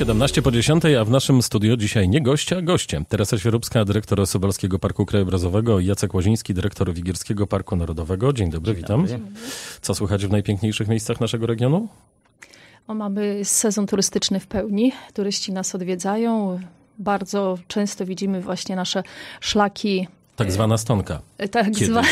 17 po 10, a w naszym studio dzisiaj nie goście, a goście. Teresa Świerupska, dyrektor Sobalskiego Parku Krajobrazowego i Jacek Łaziński, dyrektor Wigierskiego Parku Narodowego. Dzień dobry, Dzień witam. Dobry. Co słychać w najpiękniejszych miejscach naszego regionu? O, mamy sezon turystyczny w pełni. Turyści nas odwiedzają. Bardzo często widzimy właśnie nasze szlaki tak zwana stonka. E, tak, zwana.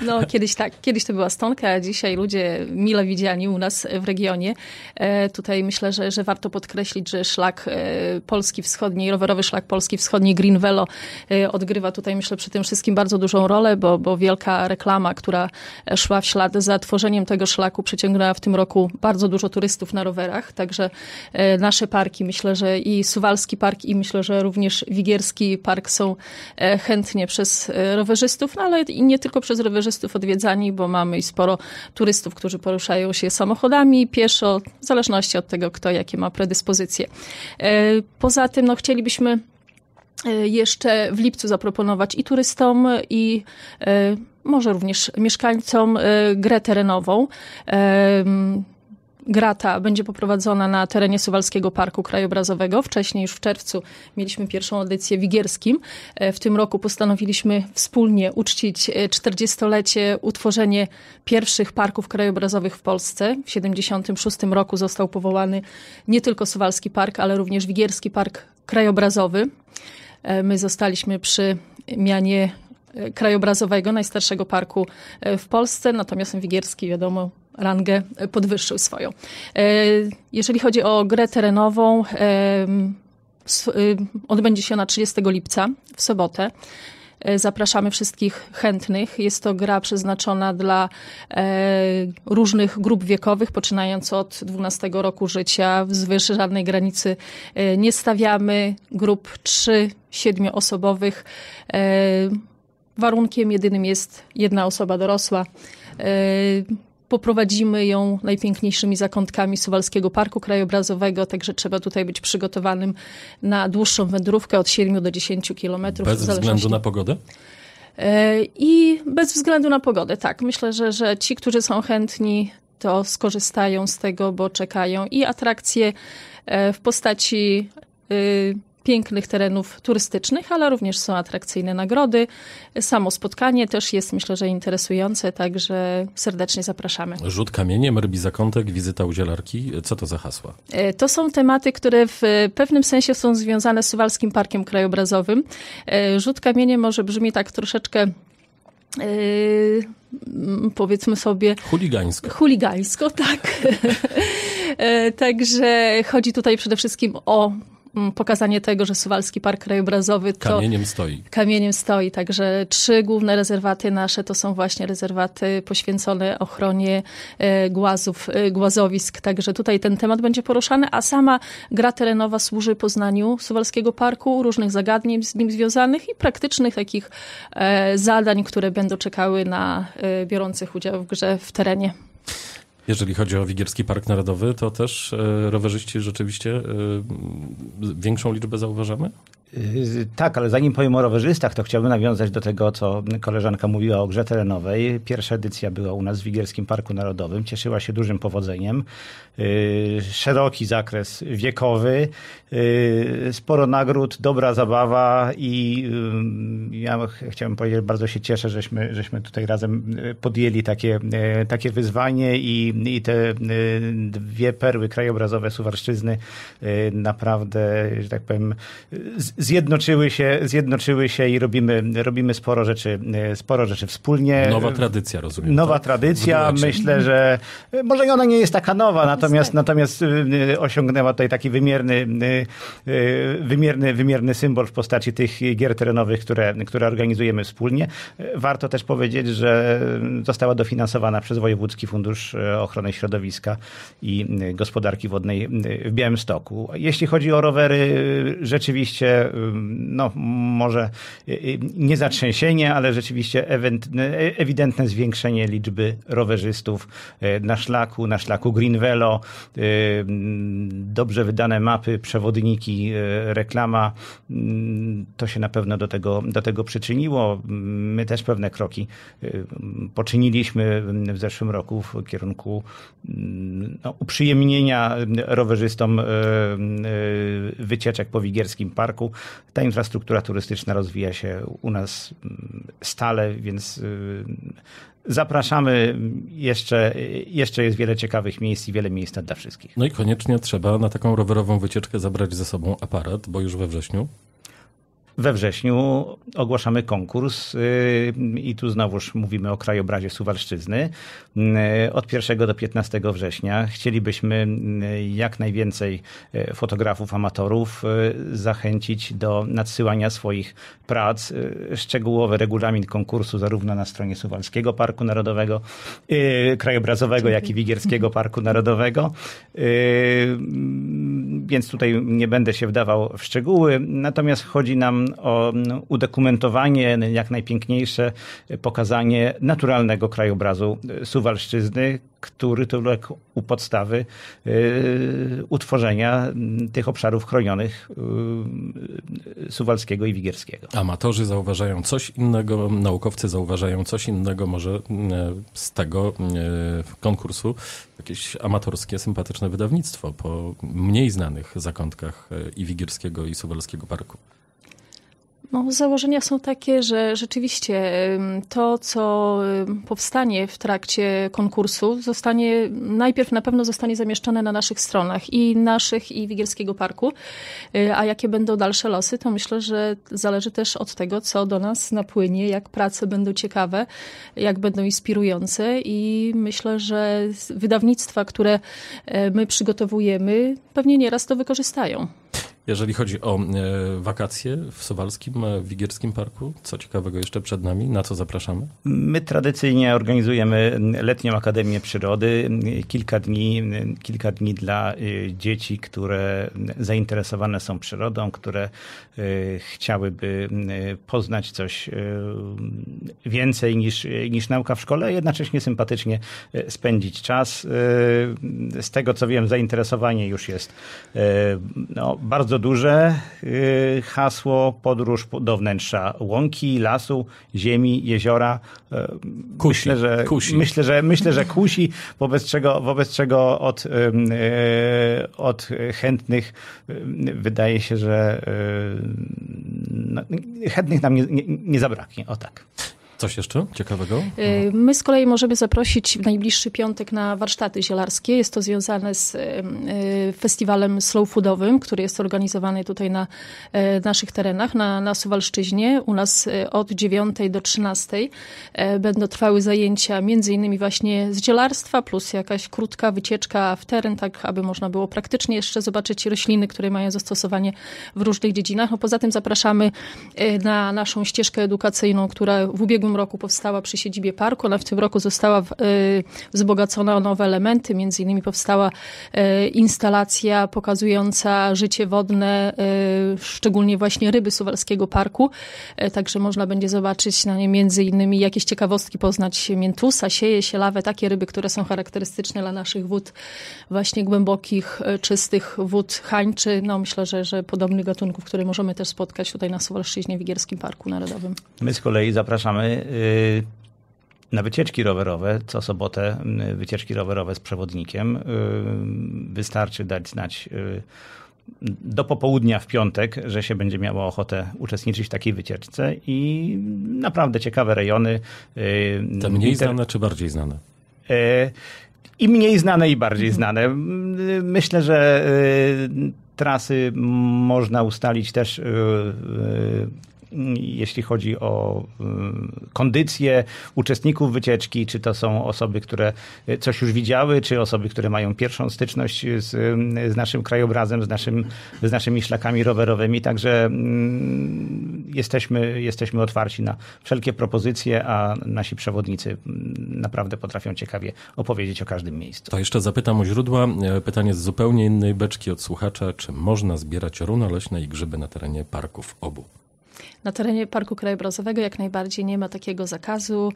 No kiedyś tak, kiedyś to była stonka, a dzisiaj ludzie mile widziani u nas w regionie. E, tutaj myślę, że, że warto podkreślić, że szlak e, Polski wschodni, rowerowy szlak Polski wschodni Green Velo e, odgrywa tutaj myślę przy tym wszystkim bardzo dużą rolę, bo, bo wielka reklama, która szła w ślad za tworzeniem tego szlaku przyciągnęła w tym roku bardzo dużo turystów na rowerach, także e, nasze parki, myślę, że i Suwalski Park i myślę, że również Wigierski Park są e, chętnie przez e, rowerzystów, no ale i nie tylko przez rowerzystów, rowerzystów odwiedzani, bo mamy i sporo turystów, którzy poruszają się samochodami, pieszo, w zależności od tego, kto jakie ma predyspozycje. E, poza tym no, chcielibyśmy e, jeszcze w lipcu zaproponować i turystom, i e, może również mieszkańcom grę terenową grata będzie poprowadzona na terenie Suwalskiego Parku Krajobrazowego. Wcześniej już w czerwcu mieliśmy pierwszą edycję Wigierskim. E, w tym roku postanowiliśmy wspólnie uczcić 40-lecie e, utworzenie pierwszych parków krajobrazowych w Polsce. W 76 roku został powołany nie tylko Suwalski Park, ale również Wigierski Park Krajobrazowy. E, my zostaliśmy przy mianie krajobrazowego, najstarszego parku w Polsce. Natomiast Wigierski, wiadomo, rangę podwyższył swoją. E, jeżeli chodzi o grę terenową, y, odbędzie się ona 30 lipca w sobotę. E, zapraszamy wszystkich chętnych. Jest to gra przeznaczona dla e, różnych grup wiekowych, poczynając od 12 roku życia. Wzwyż żadnej granicy nie stawiamy. Grup 3-7 osobowych. Warunkiem jedynym jest jedna osoba dorosła poprowadzimy ją najpiękniejszymi zakątkami Suwalskiego Parku Krajobrazowego, także trzeba tutaj być przygotowanym na dłuższą wędrówkę od 7 do 10 kilometrów. Bez względu na pogodę? E, I bez względu na pogodę, tak. Myślę, że, że ci, którzy są chętni, to skorzystają z tego, bo czekają i atrakcje e, w postaci y, pięknych terenów turystycznych, ale również są atrakcyjne nagrody. Samo spotkanie też jest, myślę, że interesujące, także serdecznie zapraszamy. Rzut kamieniem, rybi zakątek, wizyta zielarki. Co to za hasła? E, to są tematy, które w pewnym sensie są związane z Suwalskim Parkiem Krajobrazowym. E, rzut kamieniem może brzmi tak troszeczkę Yy, powiedzmy sobie. Chuligańsko. Chuligańsko, tak. Także chodzi tutaj przede wszystkim o Mm, pokazanie tego, że Suwalski Park Krajobrazowy to... Kamieniem stoi. Kamieniem stoi, także trzy główne rezerwaty nasze to są właśnie rezerwaty poświęcone ochronie e, głazów, e, głazowisk, także tutaj ten temat będzie poruszany, a sama gra terenowa służy poznaniu Suwalskiego Parku, różnych zagadnień z nim związanych i praktycznych takich e, zadań, które będą czekały na biorących udział w grze w terenie. Jeżeli chodzi o Wigierski Park Narodowy, to też e, rowerzyści rzeczywiście e, większą liczbę zauważamy? Y, tak, ale zanim powiem o rowerzystach, to chciałbym nawiązać do tego, co koleżanka mówiła o grze terenowej. Pierwsza edycja była u nas w Wigierskim Parku Narodowym. Cieszyła się dużym powodzeniem. Y, szeroki zakres wiekowy, y, sporo nagród, dobra zabawa i ja chciałbym powiedzieć, bardzo się cieszę, żeśmy, żeśmy tutaj razem podjęli takie, takie wyzwanie i, i te dwie perły krajobrazowe Suwalszczyzny naprawdę, że tak powiem, zjednoczyły się, zjednoczyły się i robimy, robimy sporo, rzeczy, sporo rzeczy wspólnie. Nowa tradycja, rozumiem. Nowa tak? tradycja. Myślę, że może ona nie jest taka nowa, no natomiast, natomiast y, y, osiągnęła tutaj taki wymierny, y, wymierny, wymierny symbol w postaci tych gier terenowych, które, które organizujemy wspólnie. Warto też powiedzieć, że została dofinansowana przez Wojewódzki Fundusz Ochrony Środowiska i Gospodarki Wodnej w Białymstoku. Jeśli chodzi o rowery, rzeczywiście no może y, y, nie zatrzęsienie, ale rzeczywiście e, ewidentne zwiększenie liczby rowerzystów y, na szlaku, na szlaku Greenvelo, dobrze wydane mapy, przewodniki, reklama, mm, to się na pewno do tego, do tego przyczyniło. My też pewne kroki poczyniliśmy w zeszłym roku w kierunku mm, no, uprzyjemnienia rowerzystom wycieczek po Wigierskim Parku. Ta infrastruktura turystyczna rozwija się u nas mm, stale, więc y, zapraszamy. Jeszcze, jeszcze jest wiele ciekawych miejsc i wiele miejsc dla wszystkich. No i koniecznie trzeba na taką rowerową wycieczkę zabrać ze sobą aparat, bo już we wrześniu we wrześniu ogłaszamy konkurs y, i tu znowuż mówimy o krajobrazie Suwalszczyzny. Y, od 1 do 15 września chcielibyśmy y, jak najwięcej fotografów, amatorów zachęcić do nadsyłania swoich prac. Szczegółowy regulamin konkursu zarówno na stronie Suwalskiego Parku Narodowego, Krajobrazowego, jak i Wigierskiego Parku Narodowego więc tutaj nie będę się wdawał w szczegóły. Natomiast chodzi nam o mm, udokumentowanie, jak najpiękniejsze pokazanie naturalnego krajobrazu y, Suwalszczyzny, który to lek u podstawy yy, utworzenia tych obszarów chronionych yy, Suwalskiego i Wigierskiego. Amatorzy zauważają coś innego, naukowcy zauważają coś innego, może e, z tego e, konkursu jakieś amatorskie, sympatyczne wydawnictwo po mniej znanych zakątkach e, i Wigierskiego i Suwalskiego Parku. No, założenia są takie, że rzeczywiście to, co powstanie w trakcie konkursu, zostanie najpierw na pewno zostanie zamieszczone na naszych stronach i naszych, i Wigierskiego Parku. E, a jakie będą dalsze losy, to myślę, że zależy też od tego, co do nas napłynie, jak prace będą ciekawe, jak będą inspirujące. I myślę, że wydawnictwa, które e, my przygotowujemy, pewnie nieraz to wykorzystają. Jeżeli chodzi o e, wakacje w Sowalskim, e, w Wigierskim Parku, co ciekawego jeszcze przed nami, na co zapraszamy? My tradycyjnie organizujemy letnią Akademię Przyrody. Kilka dni, kilka dni dla e, dzieci, które zainteresowane są przyrodą, które chciałyby poznać coś więcej niż, niż nauka w szkole, jednocześnie sympatycznie spędzić czas. Z tego co wiem, zainteresowanie już jest no, bardzo bardzo duże y, hasło podróż do wnętrza łąki, lasu, ziemi, jeziora. Y, kusi. Myślę, że kusi, myślę, że, myślę, że kusi wobec czego, wobec czego od, y, od chętnych wydaje się, że no, chętnych nam nie, nie, nie zabraknie. O tak. Coś jeszcze ciekawego? E, my z kolei możemy zaprosić w najbliższy piątek na warsztaty zielarskie. Jest to związane z e, e, festiwalem slow foodowym, który jest organizowany tutaj na naszych terenach, na, na Suwalszczyźnie. U nas od 9 do 13 będą trwały zajęcia między innymi właśnie z zielarstwa, plus jakaś krótka wycieczka w teren, tak aby można było praktycznie jeszcze zobaczyć rośliny, które mają zastosowanie w różnych dziedzinach. No poza tym zapraszamy na naszą ścieżkę edukacyjną, która w ubiegłym ubiegłym roku powstała przy siedzibie parku, ona w tym roku została y, wzbogacona o nowe elementy, między innymi powstała y, instalacja pokazująca życie wodne, y, szczególnie właśnie ryby Suwalskiego Parku, także można będzie zobaczyć na nie między innymi jakieś ciekawostki, poznać miętusa, sieje, sielawę, takie ryby, które są charakterystyczne dla naszych wód właśnie głębokich, czystych wód hańczy. No myślę, że, że podobnych gatunków, które możemy też spotkać tutaj na Suwalszczyźnie w Wigierskim Parku Narodowym. My z kolei zapraszamy Y, na wycieczki rowerowe, co sobotę y, wycieczki rowerowe z przewodnikiem. Y, wystarczy dać znać do popołudnia w piątek, że się będzie miało ochotę uczestniczyć w takiej wycieczce i naprawdę ciekawe rejony. Te mniej Inter... znane czy bardziej znane? I mniej znane i bardziej znane. Myślę, że trasy można ustalić też jeśli chodzi o y, kondycję uczestników wycieczki, czy to są osoby, które coś już widziały, czy osoby, które mają pierwszą styczność z, z naszym krajobrazem, z, naszym, z naszymi szlakami rowerowymi. Także mm, jesteśmy, jesteśmy otwarci na wszelkie propozycje, a nasi przewodnicy mm, naprawdę potrafią ciekawie opowiedzieć o każdym miejscu. To jeszcze zapytam o źródła. E, pytanie z zupełnie innej beczki od słuchacza. Czy można zbierać runa leśne i grzyby na terenie parków obu? Na terenie Parku Krajobrazowego jak najbardziej nie ma takiego zakazu.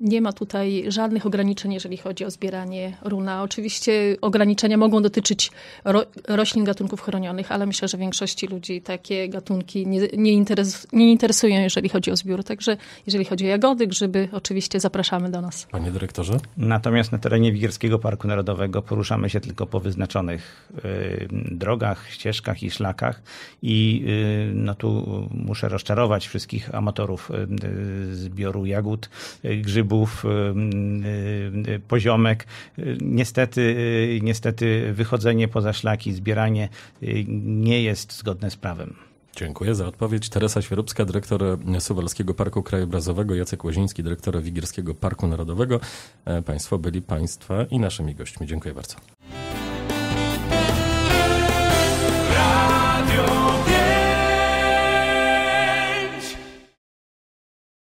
Nie ma tutaj żadnych ograniczeń, jeżeli chodzi o zbieranie runa. Oczywiście ograniczenia mogą dotyczyć ro roślin gatunków chronionych, ale myślę, że większości ludzi takie gatunki nie, nie, interes nie, interesują, jeżeli chodzi o zbiór. Także jeżeli chodzi o jagody, grzyby, oczywiście zapraszamy do nas. Panie dyrektorze? Natomiast na terenie Wigierskiego Parku Narodowego poruszamy się tylko po wyznaczonych y, drogach, ścieżkach i szlakach i y, no tu muszę rozczarować wszystkich amatorów y, y zbioru jagód, y, grzybów, trybów, y, y, y, poziomek. Niestety, niestety wychodzenie poza szlaki, zbieranie nie jest zgodne z prawem. Dziękuję za odpowiedź. Teresa Świerubska, dyrektor Suwalskiego Parku Krajobrazowego, Jacek Łoziński, dyrektor Wigierskiego Parku Narodowego. E, państwo byli Państwa i naszymi gośćmi. Dziękuję bardzo.